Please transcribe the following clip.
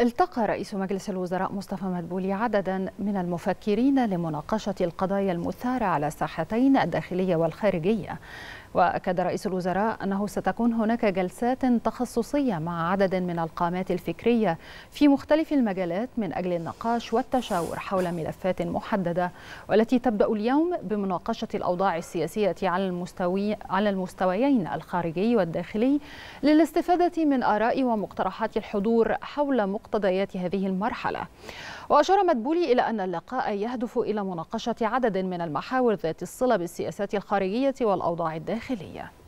التقى رئيس مجلس الوزراء مصطفى مدبولي عددا من المفكرين لمناقشة القضايا المثارة على الساحتين الداخلية والخارجية وأكد رئيس الوزراء أنه ستكون هناك جلسات تخصصية مع عدد من القامات الفكرية في مختلف المجالات من أجل النقاش والتشاور حول ملفات محددة والتي تبدأ اليوم بمناقشة الأوضاع السياسية على المستوي على المستويين الخارجي والداخلي للاستفادة من آراء ومقترحات الحضور حول مقتضيات هذه المرحلة وأشار مدبولي إلى أن اللقاء يهدف إلى مناقشة عدد من المحاور ذات الصلة بالسياسات الخارجية والأوضاع الداخلية